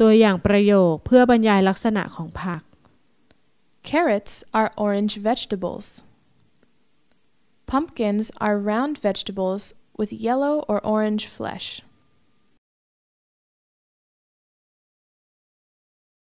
ตัวอย่างประโยคเพื่อบรรยายลักษณะของผัก Carrots are orange vegetables. Pumpkins are round vegetables with yellow or orange flesh.